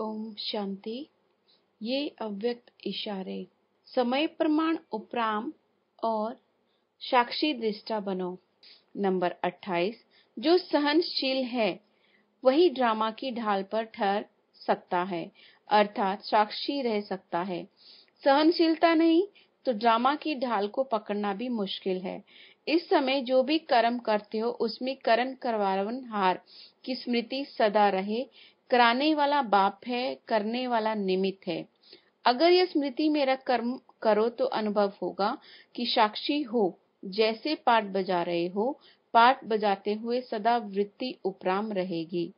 ओम शांति ये अव्यक्त इशारे समय प्रमाण उपराम और साक्षी दृष्टा बनो नंबर 28 जो सहनशील है वही ड्रामा की ढाल पर ठहर सकता है अर्थात साक्षी रह सकता है सहनशीलता नहीं तो ड्रामा की ढाल को पकड़ना भी मुश्किल है इस समय जो भी कर्म करते हो उसमें करण करवावन हार की स्मृति सदा रहे कराने वाला बाप है करने वाला निमित्त है अगर यह स्मृति मेरा कर्म करो तो अनुभव होगा कि साक्षी हो जैसे पाठ बजा रहे हो पाठ बजाते हुए सदा वृत्ति उपराम रहेगी